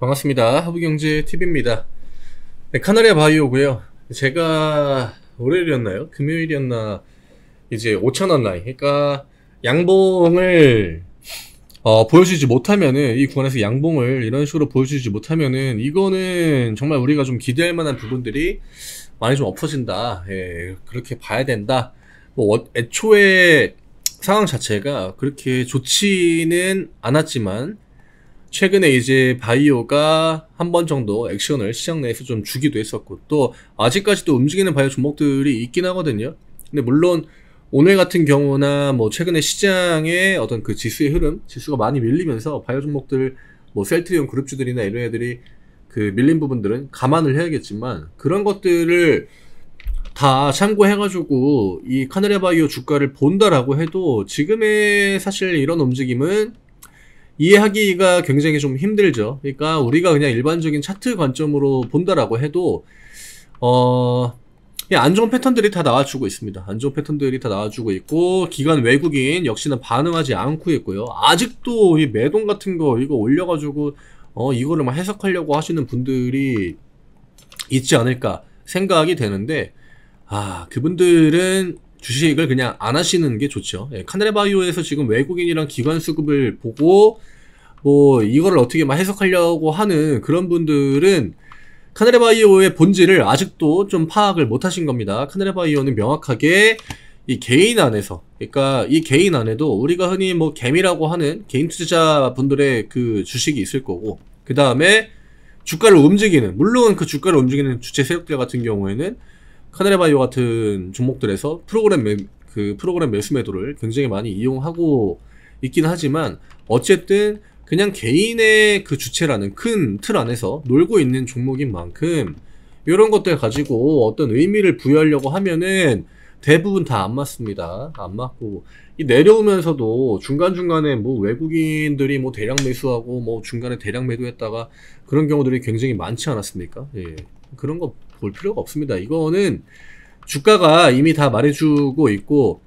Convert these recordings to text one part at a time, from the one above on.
반갑습니다. 하부경제TV입니다. 네, 카나리아 바이오고요 제가 월요일이었나요? 금요일이었나? 이제 5천원 라인. 그러니까 양봉을 어, 보여주지 못하면은 이 구간에서 양봉을 이런 식으로 보여주지 못하면은 이거는 정말 우리가 좀 기대할 만한 부분들이 많이 좀 없어진다. 예, 그렇게 봐야 된다. 뭐 애초에 상황 자체가 그렇게 좋지는 않았지만 최근에 이제 바이오가 한 번 정도 액션을 시장 내에서 좀 주기도 했었고 또 아직까지도 움직이는 바이오 종목들이 있긴 하거든요. 근데 물론 오늘 같은 경우나 뭐 최근에 시장의 어떤 그 지수의 흐름, 지수가 많이 밀리면서 바이오 종목들 뭐 셀트리온 그룹주들이나 이런 애들이 그 밀린 부분들은 감안을 해야겠지만 그런 것들을 다 참고해가지고 이 카네레 바이오 주가를 본다라고 해도 지금의 사실 이런 움직임은 이해하기가 굉장히 좀 힘들죠. 그러니까 우리가 그냥 일반적인 차트 관점으로 본다라고 해도 어, 안 좋은 패턴들이 다 나와주고 있습니다. 안 좋은 패턴들이 다 나와주고 있고 기관 외국인 역시나 반응하지 않고 있고요. 아직도 이 매동 같은 거 이거 올려가지고 어, 이거를 막 해석하려고 하시는 분들이 있지 않을까 생각이 되는데 아 그분들은 주식을 그냥 안 하시는 게 좋죠. 예, 카네바이오에서 지금 외국인이랑 기관 수급을 보고 뭐 이거를 어떻게 막 해석하려고 하는 그런 분들은 카네바이오의 본질을 아직도 좀 파악을 못 하신 겁니다. 카네바이오는 명확하게 이 개인 안에서 그러니까 이 개인 안에도 우리가 흔히 뭐 개미라고 하는 개인 투자자 분들의 그 주식이 있을 거고 그 다음에 주가를 움직이는 물론 그 주가를 움직이는 주체 세력들 같은 경우에는 카네레바이오 같은 종목들에서 프로그램 매, 그 프로그램 매수 매도를 굉장히 많이 이용하고 있긴 하지만 어쨌든 그냥 개인의 그 주체라는 큰 틀 안에서 놀고 있는 종목인 만큼 이런 것들 가지고 어떤 의미를 부여하려고 하면은 대부분 다 안 맞습니다. 안 맞고 이 내려오면서도 중간 중간에 뭐 외국인들이 뭐 대량 매수하고 뭐 중간에 대량 매도했다가 그런 경우들이 굉장히 많지 않았습니까? 예. 그런 거볼 필요가 없습니다. 이거는 주가가 이미 다 말해주고 있고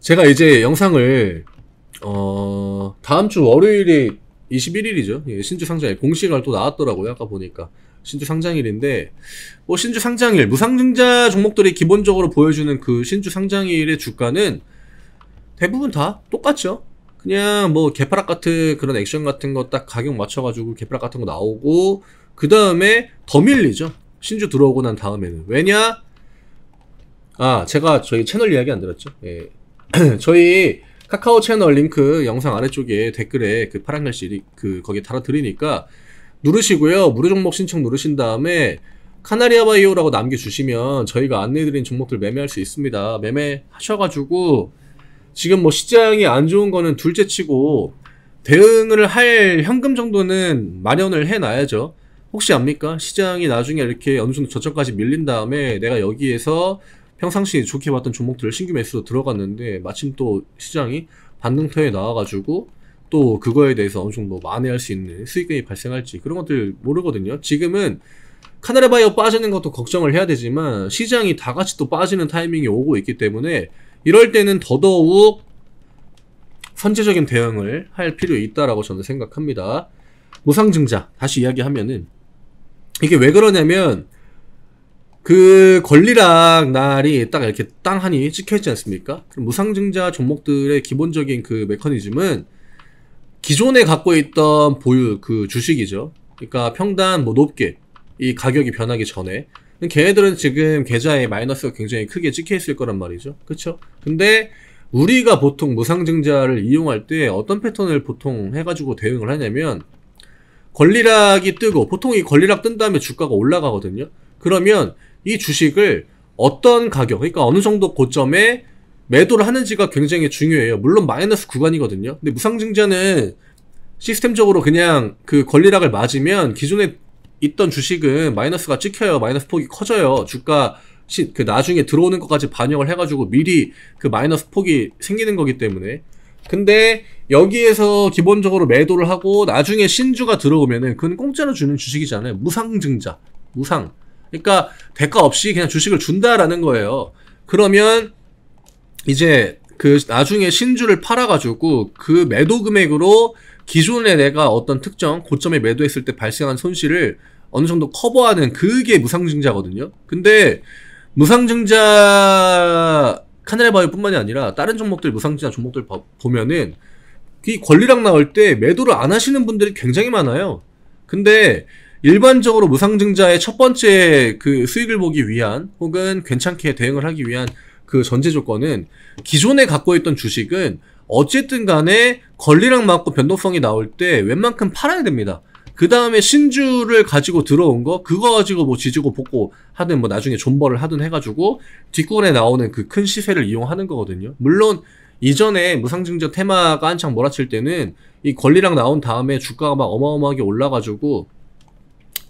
제가 이제 영상을 어 다음 주 월요일이 21일이죠. 예, 신주 상장일 공시가 또 나왔더라고요. 아까 보니까 신주 상장일인데 뭐 신주 상장일 무상증자 종목들이 기본적으로 보여주는 그 신주 상장일의 주가는 대부분 다 똑같죠. 그냥 뭐 개파락 같은 그런 액션 같은 거 딱 가격 맞춰가지고 개파락 같은 거 나오고 그 다음에 더 밀리죠. 신주 들어오고 난 다음에는 왜냐? 아 제가 저희 채널 이야기 안들었죠 예. 저희 카카오 채널 링크 그 영상 아래쪽에 댓글에 그 파란 글씨 그 거기에 달아드리니까 누르시고요 무료 종목 신청 누르신 다음에 카나리아 바이오라고 남겨주시면 저희가 안내해드린 종목들 매매할 수 있습니다 매매하셔가지고 지금 뭐 시장이 안 좋은 거는 둘째 치고 대응을 할 현금 정도는 마련을 해놔야죠 혹시 압니까? 시장이 나중에 이렇게 어느 정도 저점까지 밀린 다음에 내가 여기에서 평상시 에 좋게 봤던 종목들을 신규 매수로 들어갔는데 마침 또 시장이 반등터에 나와가지고 또 그거에 대해서 어느 정도 만회할 수 있는 수익금이 발생할지 그런 것들 모르거든요. 지금은 카나리바이어 빠지는 것도 걱정을 해야 되지만 시장이 다 같이 또 빠지는 타이밍이 오고 있기 때문에 이럴 때는 더더욱 선제적인 대응을 할 필요가 있다라고 저는 생각합니다. 무상증자 다시 이야기하면은 이게 왜 그러냐면 그 권리락 날이 딱 이렇게 땅하니 찍혀 있지 않습니까? 그럼 무상증자 종목들의 기본적인 그 메커니즘은 기존에 갖고 있던 보유 그 주식이죠. 그러니까 평단 뭐 높게 이 가격이 변하기 전에 걔네들은 지금 계좌에 마이너스가 굉장히 크게 찍혀 있을 거란 말이죠. 그렇죠? 근데 우리가 보통 무상증자를 이용할 때 어떤 패턴을 보통 해가지고 대응을 하냐면 권리락이 뜨고 보통 이 권리락 뜬 다음에 주가가 올라가거든요. 그러면 이 주식을 어떤 가격, 그러니까 어느 정도 고점에 매도를 하는지가 굉장히 중요해요. 물론 마이너스 구간이거든요. 근데 무상증자는 시스템적으로 그냥 그 권리락을 맞으면 기존에 있던 주식은 마이너스가 찍혀요. 마이너스 폭이 커져요. 주가 그 나중에 들어오는 것까지 반영을 해가지고 미리 그 마이너스 폭이 생기는 거기 때문에 근데 여기에서 기본적으로 매도를 하고 나중에 신주가 들어오면은 그건 공짜로 주는 주식이잖아요. 무상증자. 무상. 그러니까 대가 없이 그냥 주식을 준다라는 거예요. 그러면 이제 그 나중에 신주를 팔아가지고 그 매도 금액으로 기존에 내가 어떤 특정 고점에 매도했을 때 발생한 손실을 어느 정도 커버하는 그게 무상증자거든요. 근데 무상증자 카네레바이뿐만이 아니라 다른 종목들 무상증자 종목들 보면은 이 권리락 나올 때 매도를 안 하시는 분들이 굉장히 많아요. 근데 일반적으로 무상증자의 첫 번째 그 수익을 보기 위한 혹은 괜찮게 대응을 하기 위한 그 전제 조건은 기존에 갖고 있던 주식은 어쨌든 간에 권리랑 맞고 변동성이 나올 때 웬만큼 팔아야 됩니다. 그 다음에 신주를 가지고 들어온 거 그거 가지고 뭐 지지고 볶고 하든 뭐 나중에 존버를 하든 해가지고 뒷권에 나오는 그 큰 시세를 이용하는 거거든요. 물론 이전에 무상증자 테마가 한창 몰아칠 때는 이 권리랑 나온 다음에 주가가 막 어마어마하게 올라가지고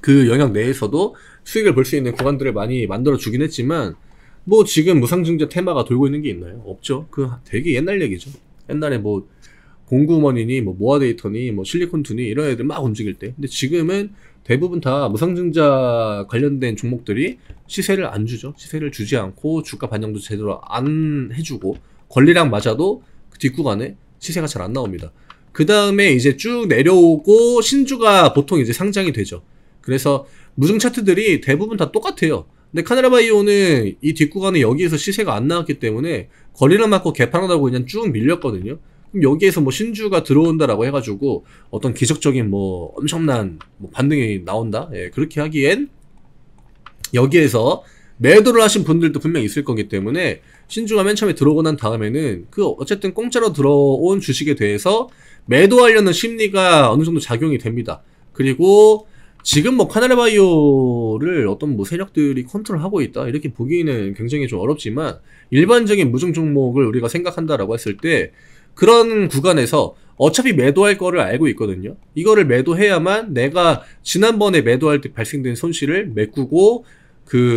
그 영역 내에서도 수익을 볼 수 있는 구간들을 많이 만들어 주긴 했지만 뭐 지금 무상증자 테마가 돌고 있는 게 있나요? 없죠. 그 되게 옛날 얘기죠. 옛날에 뭐 공구머니니 뭐 모아데이터니 뭐 실리콘투니 이런 애들 막 움직일 때 근데 지금은 대부분 다 무상증자 관련된 종목들이 시세를 안 주죠 시세를 주지 않고 주가 반영도 제대로 안 해주고 권리랑 맞아도 그 뒷구간에 시세가 잘 안 나옵니다 그 다음에 이제 쭉 내려오고 신주가 보통 이제 상장이 되죠 그래서 무증 차트들이 대부분 다 똑같아요 근데 카네라바이오는 이 뒷구간에 여기에서 시세가 안 나왔기 때문에 권리를 맞고 개판하다고 그냥 쭉 밀렸거든요 여기에서 뭐 신주가 들어온다라고 해가지고 어떤 기적적인 뭐 엄청난 뭐 반등이 나온다 예, 그렇게 하기엔 여기에서 매도를 하신 분들도 분명히 있을 거기 때문에 신주가 맨 처음에 들어오고 난 다음에는 그 어쨌든 공짜로 들어온 주식에 대해서 매도하려는 심리가 어느 정도 작용이 됩니다. 그리고 지금 뭐 카나레바이오를 어떤 뭐 세력들이 컨트롤하고 있다 이렇게 보기에는 굉장히 좀 어렵지만 일반적인 무중 종목을 우리가 생각한다라고 했을 때 그런 구간에서 어차피 매도할 거를 알고 있거든요. 이거를 매도해야만 내가 지난번에 매도할 때 발생된 손실을 메꾸고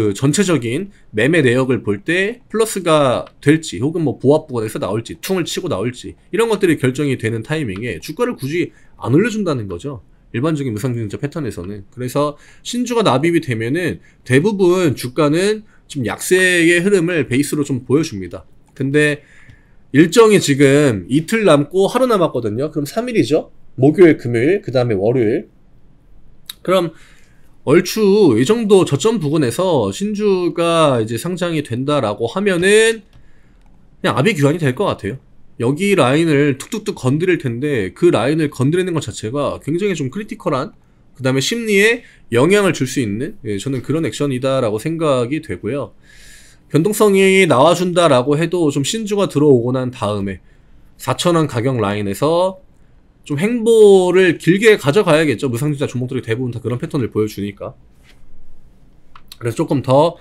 그 전체적인 매매 내역을 볼 때 플러스가 될지 혹은 뭐 보합 부분에서 나올지 퉁을 치고 나올지 이런 것들이 결정이 되는 타이밍에 주가를 굳이 안 올려준다는 거죠. 일반적인 무상증자 패턴에서는 그래서 신주가 납입이 되면은 대부분 주가는 지금 약세의 흐름을 베이스로 좀 보여줍니다. 근데 일정이 지금 이틀 남고 하루 남았거든요. 그럼 3일이죠. 목요일, 금요일, 그 다음에 월요일. 그럼 얼추 이 정도 저점 부근에서 신주가 이제 상장이 된다라고 하면은 그냥 아비 규환이될 것 같아요. 여기 라인을 툭툭툭 건드릴 텐데 그 라인을 건드리는 것 자체가 굉장히 좀 크리티컬한 그 다음에 심리에 영향을 줄 수 있는 예, 저는 그런 액션이다라고 생각이 되고요. 변동성이 나와준다라고 해도 좀 신주가 들어오고 난 다음에 4천원 가격 라인에서 좀 행보를 길게 가져가야겠죠. 무상증자 종목들이 대부분 다 그런 패턴을 보여주니까. 그래서 조금 더,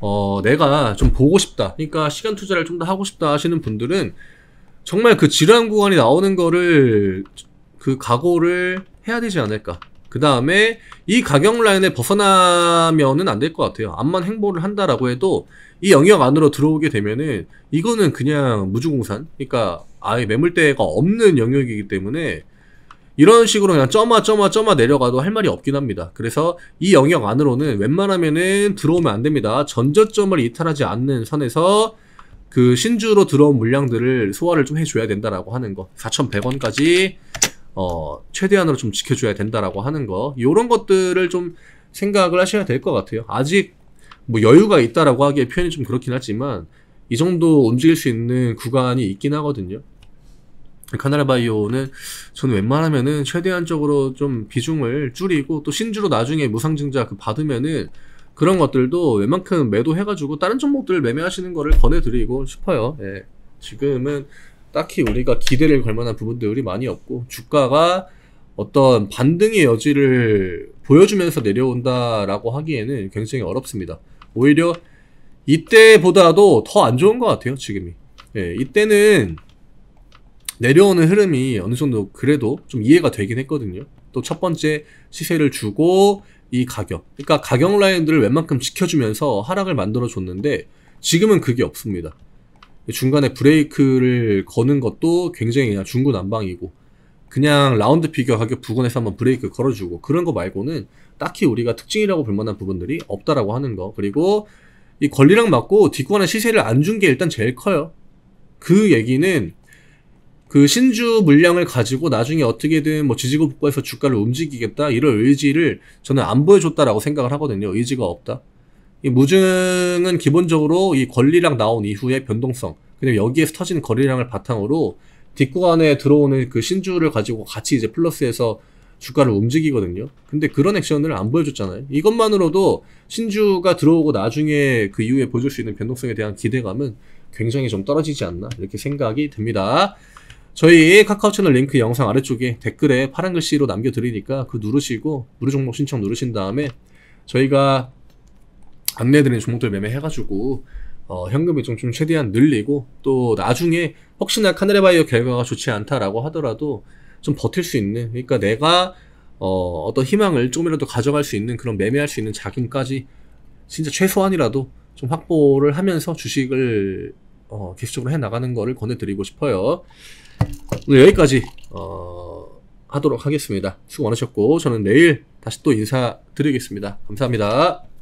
어, 내가 좀 보고 싶다. 그러니까 시간 투자를 좀 더 하고 싶다 하시는 분들은 정말 그 지루한 구간이 나오는 거를, 그 각오를 해야 되지 않을까. 그 다음에 이 가격 라인에 벗어나면은 안 될 것 같아요. 암만 행보를 한다라고 해도 이 영역 안으로 들어오게 되면은 이거는 그냥 무주공산 그러니까 아예 매물대가 없는 영역이기 때문에 이런 식으로 그냥 점화 점화 점화 내려가도 할 말이 없긴 합니다 그래서 이 영역 안으로는 웬만하면은 들어오면 안 됩니다 전저점을 이탈하지 않는 선에서 그 신주로 들어온 물량들을 소화를 좀 해줘야 된다라고 하는 거 4,100원까지 어 최대한으로 좀 지켜줘야 된다라고 하는 거 이런 것들을 좀 생각을 하셔야 될 것 같아요 아직 뭐 여유가 있다라고 하기에 표현이 좀 그렇긴 하지만 이 정도 움직일 수 있는 구간이 있긴 하거든요. 카나라바이오는 저는 웬만하면은 최대한적으로 좀 비중을 줄이고 또 신주로 나중에 무상증자 그 받으면은 그런 것들도 웬만큼 매도해가지고 다른 종목들 매매하시는 거를 권해드리고 싶어요. 예. 지금은 딱히 우리가 기대를 걸 만한 부분들이 많이 없고 주가가 어떤 반등의 여지를 보여주면서 내려온다라고 하기에는 굉장히 어렵습니다. 오히려 이때보다도 더 안 좋은 것 같아요 지금이 예, 이때는 내려오는 흐름이 어느 정도 그래도 좀 이해가 되긴 했거든요 또 첫 번째 시세를 주고 이 가격 그러니까 가격 라인들을 웬만큼 지켜주면서 하락을 만들어 줬는데 지금은 그게 없습니다 중간에 브레이크를 거는 것도 굉장히 그냥 중구난방이고 그냥 라운드 피규어 가격 부근에서 한번 브레이크 걸어주고 그런 거 말고는 딱히 우리가 특징이라고 볼 만한 부분들이 없다라고 하는 거 그리고 이 권리랑 맞고 뒷권에 시세를 안 준 게 일단 제일 커요 그 얘기는 그 신주 물량을 가지고 나중에 어떻게든 뭐 지지고 국가해서 주가를 움직이겠다 이런 의지를 저는 안 보여줬다라고 생각을 하거든요 의지가 없다 이 무증은 기본적으로 이 권리랑 나온 이후의 변동성 그냥 여기에서 터진 거리량을 바탕으로 뒷구간에 들어오는 그 신주를 가지고 같이 이제 플러스해서 주가를 움직이거든요. 근데 그런 액션을 안 보여줬잖아요. 이것만으로도 신주가 들어오고 나중에 그 이후에 보여줄 수 있는 변동성에 대한 기대감은 굉장히 좀 떨어지지 않나 이렇게 생각이 됩니다 저희 카카오 채널 링크 영상 아래쪽에 댓글에 파란 글씨로 남겨드리니까 그 누르시고 무료 종목 신청 누르신 다음에 저희가 안내해드린 종목들 매매해가지고 어, 현금 비중 좀 최대한 늘리고 또 나중에 혹시나 카네레바이오 결과가 좋지 않다라고 하더라도 좀 버틸 수 있는 그러니까 내가 어, 어떤 희망을 조금이라도 가져갈 수 있는 그런 매매할 수 있는 자금까지 진짜 최소한이라도 좀 확보를 하면서 주식을 어, 계속적으로 해 나가는 거를 권해드리고 싶어요. 오늘 여기까지 어, 하도록 하겠습니다. 수고 많으셨고 저는 내일 다시 또 인사드리겠습니다. 감사합니다.